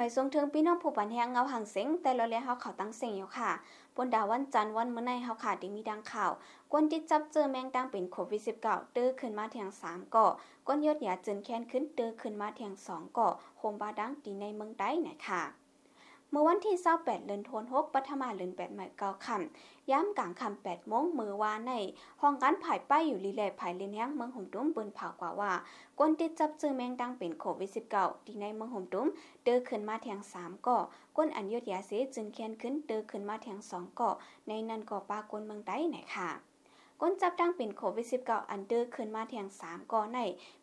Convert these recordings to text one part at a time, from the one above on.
หม่ส่งถึงพี่น้องผู้ปันแหงเงาหางเสงแต่ละเลี้ยเขาเขาตั้งเสงอยู่ค่ะปนดาวันจันทร์วันเมื่อในเขาขาดที่มีดังข่าว กวนที่จับเจอแมงดังเป็นโควิดาเตื้อขึ้นมาเทียงเกาะกวนยอดยาจืนแค้นขึ้นตื้อขึ้นมาเทียงเกาะโฮมบาดังตีในเมืองไดนะคะเมื่อวันที่28เดือนธันวาคมปัทมาเดือน8หม่เก้าคำ ย้ำกลางคำ8โมงมือวานในห้องการผ่ายป้ายอยู่ลีแลผ่ายเลนแหงเมืองห่มตุ้มบินเผากว่าว่า ก้นติดจับจื้อแมงดังเป็นโควิด19ที่ในเมืองห่มตุ้มเดือขึ้นมาแทง3ก่อก้นอันยดยาเสจึงเคียนขึ้นเดือขึ้นมาแทง2ก่อในนั้นก่อปากนเมืองใต้ไหนค่ะก้นจับดังเป็นโควิด19อันเดอร์ขึ้นมาแทง3ก่อใน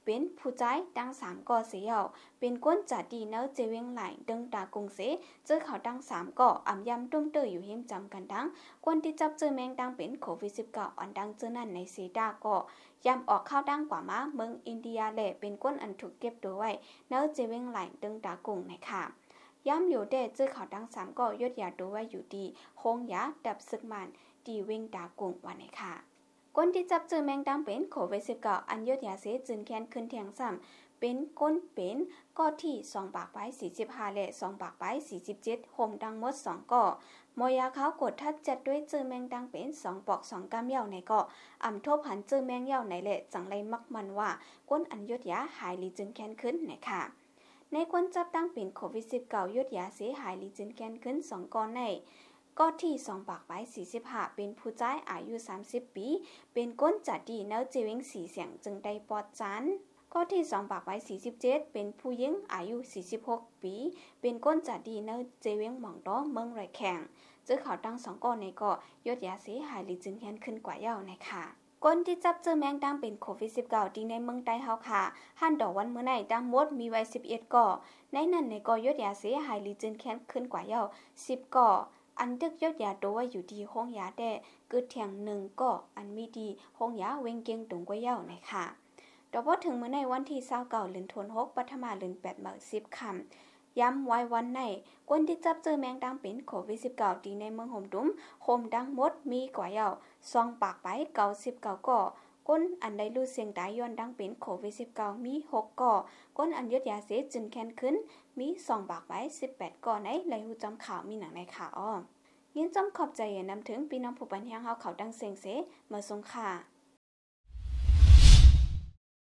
เป็นผู้ใจดัง3ก่อเสียวเป็นก้นจัดดีเนาเจเวงไหลดึงตากรุงเสเจอเขาดัง3ก่ออ่ำยำตุ้มเตออยู่เฮมจำกันดังก้นที่จับเจอแมงดังเป็นโควิด19อันดังเจอนั่นในเซดาก่อยำออกข้าวดังกว่ามาเมืองอินเดียแลเป็นก้นอันถูกเก็บตัวไว้เนาเจเวงไหลดึงตากรุงในค่ะย้ำอยู่เดจื้อเขาดังสามก็ยดยาดูไว้อยู่ดีโคงยาดับสึกมันดีเวงดากุงวันไหนค่ะก้นที่จับจือแมงดังเป็นโควิด19อันยอดยาเสจึงแค้นขึ้นแทงซ้ำเป็นก้นเป็นก็ที่สองปากไป45และสองปากไป47ห่มดังมดสองกาะมอยาเขากดทัดจัดด้วยจือแมงดังเป็นสองปอกสองกำเย่าในเกาะอ่ำทบหันจือแมงเย่าในเละจังไรมักมันว่าก้นอันยอดยาหายลีจึงแค้นขึ้นนะคะในคนจับตั้งเป็นโควิด19ยอดยาเสียหายลีจึงแค้นขึ้นสองก่อในก็ที่สองปากไป45 เป็นผู้ใจ้ายอายุ 30 ปี เป็นก้นจัดดี เนืาเจวิงสีเสียงจึงได้ปอดจันก็ที่สองปากไป47 เป็นผู้หญิง อายุ 46 ปี เป็นก้นจัดดี เนืาเจวิงหม่องดอเมืองไรแข่งเจอเขาตั้งสองก้อนในเกาะยอดยาเสียหายหรือจึงแค้นขึ้นกว่าเย้าในะคะก้นที่จับเจอแมงดังเป็นโควิด19ดีงในเมืองไต้เฮาค่ะหันดอกวันเมื่อไหนดังมดมีไว้11ก่อ ในนั้นในก่อยอดยาเสียหายหรือจึงแค้นขึ้นกว่าเย้า10 ก่ออันดึกยอดยาตัวอยู่ดีห้องยาแต่ กึดเถียงหนึ่งก็อันมีดีห้องยาเวงเกียงตรงกว่าเย้าไหนค่ะแต่พอถึงเมื่อในวันที่เศร้าเก่าหลืนทนหกปัทมาหลืนแปดหมื่นสิบคำย้ำไว้วันในกวนที่จับเจอแมงดังเป็นโควิดสิบเก้าดีในเมืองหมดุ้มโฮมดังมดมีกว่าเย้าซองปากไปเก่าสิบเก่าก่อก้นอันได้รู้เสียงตายย้อนดังเป็นโควิด19มี 6 ก่อก้นอันยึดยาเสพจึงแค้นขึ้น มี 2 บากไว้18 ก่อในไหลหูจอมข่าวมีหนังในข่าวอ้อยินจอมขอบใจนำถึงปีน้องผู้ปันแหยงเขาเขาดังเสียงเสมาทรงข่ะ